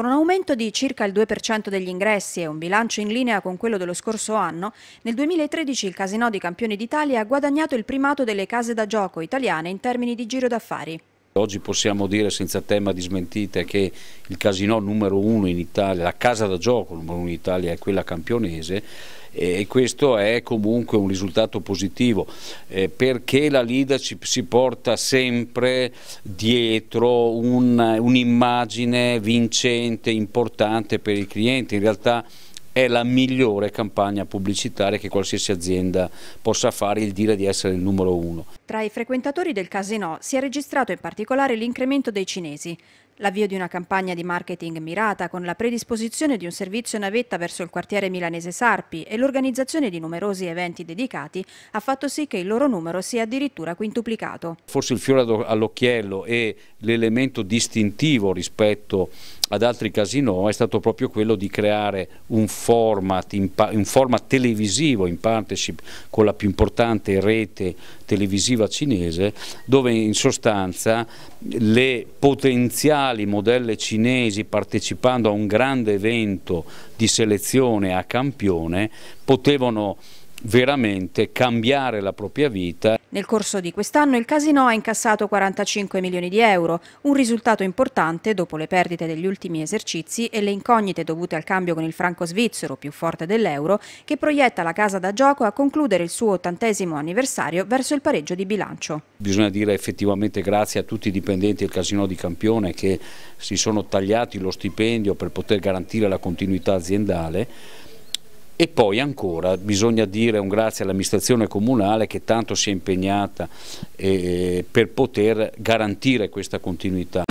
Con un aumento di circa il 2% degli ingressi e un bilancio in linea con quello dello scorso anno, nel 2013 il Casinò di Campioni d'Italia ha guadagnato il primato delle case da gioco italiane in termini di giro d'affari. Oggi possiamo dire senza tema di smentite che il casino numero uno in Italia, la casa da gioco numero uno in Italia è quella campionese e questo è comunque un risultato positivo eh, perché la Lida ci, si porta sempre dietro un'immagine un vincente, importante per il cliente. In realtà è la migliore campagna pubblicitaria che qualsiasi azienda possa fare il dire di essere il numero uno. Tra i frequentatori del casino si è registrato in particolare l'incremento dei cinesi. L'avvio di una campagna di marketing mirata con la predisposizione di un servizio navetta verso il quartiere milanese Sarpi e l'organizzazione di numerosi eventi dedicati ha fatto sì che il loro numero sia addirittura quintuplicato. Forse il fiore all'occhiello e l'elemento distintivo rispetto ad altri casino è stato proprio quello di creare un format, un format televisivo in partnership con la più importante rete televisiva cinese dove in sostanza le potenziali principali modelle cinesi partecipando a un grande evento di selezione a campione potevano veramente cambiare la propria vita. Nel corso di quest'anno il casino ha incassato 45 milioni di euro, un risultato importante dopo le perdite degli ultimi esercizi e le incognite dovute al cambio con il franco svizzero, più forte dell'euro, che proietta la casa da gioco a concludere il suo ottantesimo anniversario verso il pareggio di bilancio. Bisogna dire effettivamente grazie a tutti i dipendenti del casino di Campione che si sono tagliati lo stipendio per poter garantire la continuità aziendale e poi ancora bisogna dire un grazie all'amministrazione comunale che tanto si è impegnata eh, per poter garantire questa continuità.